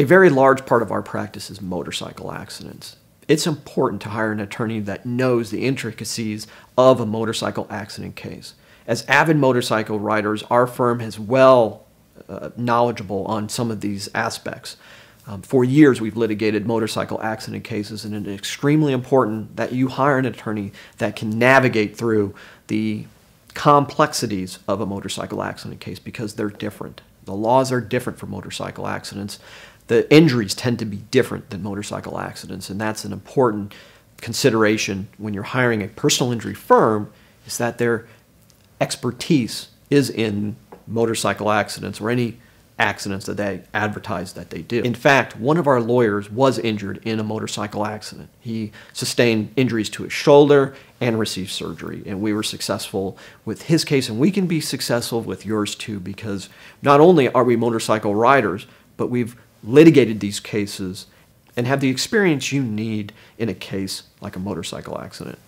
A very large part of our practice is motorcycle accidents. It's important to hire an attorney that knows the intricacies of a motorcycle accident case. As avid motorcycle riders, our firm is well uh, knowledgeable on some of these aspects. Um, for years, we've litigated motorcycle accident cases, and it's extremely important that you hire an attorney that can navigate through the complexities of a motorcycle accident case because they're different. The laws are different for motorcycle accidents. The injuries tend to be different than motorcycle accidents, and that's an important consideration when you're hiring a personal injury firm is that their expertise is in motorcycle accidents or any accidents that they advertise that they do. In fact, one of our lawyers was injured in a motorcycle accident. He sustained injuries to his shoulder and received surgery, and we were successful with his case, and we can be successful with yours too, because not only are we motorcycle riders, but we've litigated these cases and have the experience you need in a case like a motorcycle accident.